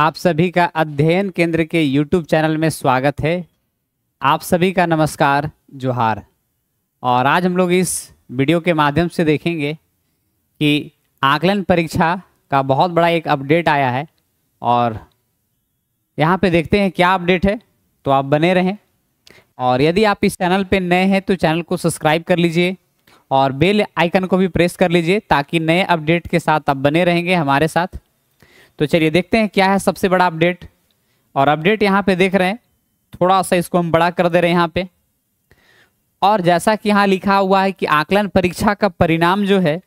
आप सभी का अध्ययन केंद्र के YouTube चैनल में स्वागत है आप सभी का नमस्कार जोहार और आज हम लोग इस वीडियो के माध्यम से देखेंगे कि आकलन परीक्षा का बहुत बड़ा एक अपडेट आया है और यहाँ पे देखते हैं क्या अपडेट है तो आप बने रहें और यदि आप इस चैनल पे नए हैं तो चैनल को सब्सक्राइब कर लीजिए और बेल आइकन को भी प्रेस कर लीजिए ताकि नए अपडेट के साथ आप बने रहेंगे हमारे साथ तो चलिए देखते हैं क्या है सबसे बड़ा अपडेट और अपडेट यहाँ पे देख रहे हैं थोड़ा सा इसको हम बड़ा कर दे रहे हैं यहाँ पे और जैसा कि यहाँ लिखा हुआ है कि आकलन परीक्षा का परिणाम जो है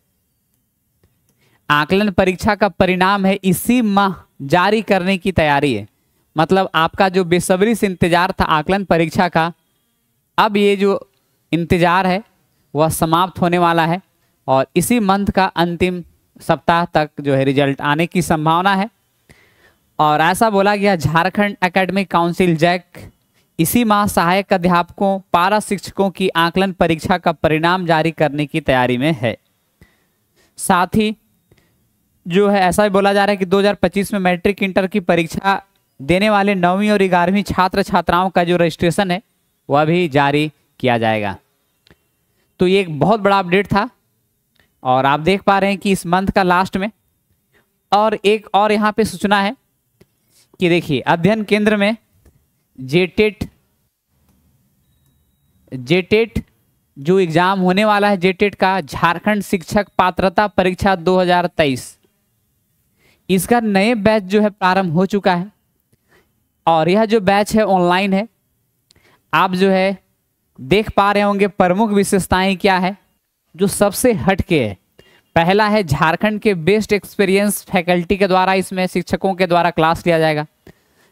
आकलन परीक्षा का परिणाम है इसी माह जारी करने की तैयारी है मतलब आपका जो बेसब्री से इंतजार था आकलन परीक्षा का अब ये जो इंतजार है वह समाप्त होने वाला है और इसी मंथ का अंतिम सप्ताह तक जो है रिजल्ट आने की संभावना है और ऐसा बोला गया झारखंड एकेडमिक काउंसिल जैक इसी माह सहायक अध्यापकों पारा शिक्षकों की आकलन परीक्षा का परिणाम जारी करने की तैयारी में है साथ ही जो है ऐसा भी बोला जा रहा है कि 2025 में मैट्रिक इंटर की परीक्षा देने वाले नौवीं और ग्यारहवीं छात्र छात्राओं का जो रजिस्ट्रेशन है वह भी जारी किया जाएगा तो ये एक बहुत बड़ा अपडेट था और आप देख पा रहे हैं कि इस मंथ का लास्ट में और एक और यहाँ पे सूचना है कि देखिए अध्ययन केंद्र में जेटेट जेटेट e e जो एग्ज़ाम होने वाला है जेटेट e का झारखंड शिक्षक पात्रता परीक्षा 2023 इसका नए बैच जो है प्रारंभ हो चुका है और यह जो बैच है ऑनलाइन है आप जो है देख पा रहे होंगे प्रमुख विशेषताएं क्या है जो सबसे हटके है पहला है झारखंड के बेस्ट एक्सपीरियंस फैकल्टी के द्वारा इसमें शिक्षकों के द्वारा क्लास लिया जाएगा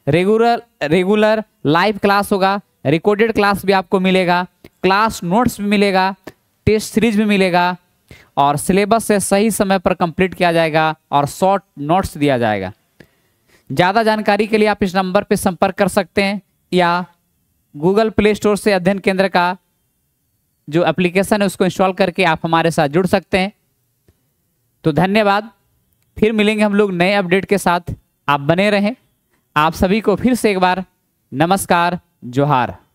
रेगुलर रेगुलर लाइव क्लास होगा रिकॉर्डेड क्लास भी आपको मिलेगा क्लास नोट्स भी मिलेगा टेस्ट सीरीज भी मिलेगा और सिलेबस से सही समय पर कंप्लीट किया जाएगा और शॉर्ट नोट्स दिया जाएगा ज़्यादा जानकारी के लिए आप इस नंबर पर संपर्क कर सकते हैं या गूगल प्ले स्टोर से अध्ययन केंद्र का जो एप्लीकेशन है उसको इंस्टॉल करके आप हमारे साथ जुड़ सकते हैं तो धन्यवाद फिर मिलेंगे हम लोग नए अपडेट के साथ आप बने रहें आप सभी को फिर से एक बार नमस्कार जोहार